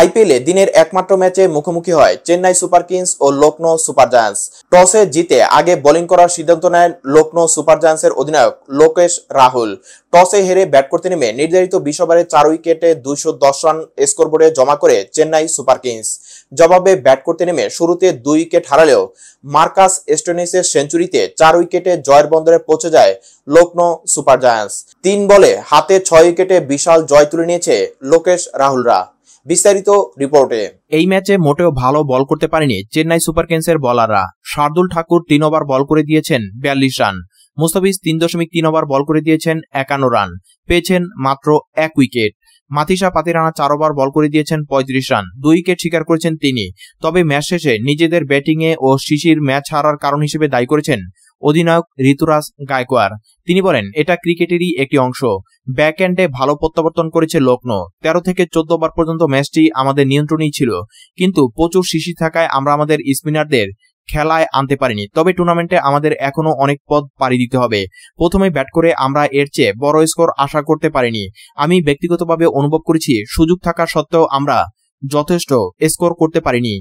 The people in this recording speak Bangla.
আইপিএলে দিনের একমাত্র ম্যাচে মুখোমুখি হয় চেন্নাই সুপার কিংস ও লখনৌ সুপার জায়ান্স টসে জিতে আগে বোলিং করার সিদ্ধান্ত নেয় লখনৌ সুপার জায়ান্সের অধিনায়ক লোকেশ রাহুল টসে হেরে ব্যাট করতে নেমে নির্ধারিত বিশ ওভারে চার উইকেটে দুইশো দশ রান স্কোরবোর্ডে জমা করে চেন্নাই সুপার কিংস জবাবে ব্যাট করতে নেমে শুরুতে দুই উইকেট হারালেও মার্কাস এস্টোনিসের সেঞ্চুরিতে চার উইকেটে জয়ের বন্দরে পৌঁছে যায় লখনৌ সুপার জায়ান্স তিন বলে হাতে ছয় উইকেটে বিশাল জয় তুলে নিয়েছে লোকেশ রাহুলরা বিস্তারিত রিপোর্টে এই ম্যাচে মোটেও ভালো বল করতে পারেনি চেন্নাই সুপার কিংসের বলাররা শার্দুল ঠাকুর তিন ওভার বল করে দিয়েছেন বিয়াল্লিশ রান মুস্তাফিজ তিন দশমিক তিন ওভার বল করে দিয়েছেন একান্ন রান পেয়েছেন মাত্র এক উইকেট মাতিসা পাতিরানা চার ওভার বল করে দিয়েছেন পঁয়ত্রিশ রান দুই উইকেট শিকার করেছেন তিনি তবে ম্যাচ শেষে নিজেদের ব্যাটিংয়ে ও শিশির ম্যাচ হারার কারণ হিসেবে দায়ী করেছেন অধিনায়ক ঋতুরাজ গায়কোয়ার তিনি বলেন এটা ক্রিকেটেরই একটি অংশ ব্যাক এন্ডে ভালো প্রত্যাবর্তন করেছে লগ্ন তেরো থেকে চোদ্দ বার পর্যন্ত ম্যাচটি আমাদের নিয়ন্ত্রণেই ছিল কিন্তু প্রচুর শিশি থাকায় আমরা আমাদের স্পিনারদের খেলায় আনতে পারিনি তবে টুর্নামেন্টে আমাদের এখনো অনেক পদ পাড়ি দিতে হবে প্রথমে ব্যাট করে আমরা এর চেয়ে বড় স্কোর আশা করতে পারিনি আমি ব্যক্তিগতভাবে অনুভব করেছি সুযোগ থাকা সত্ত্বেও আমরা যথেষ্ট স্কোর করতে পারিনি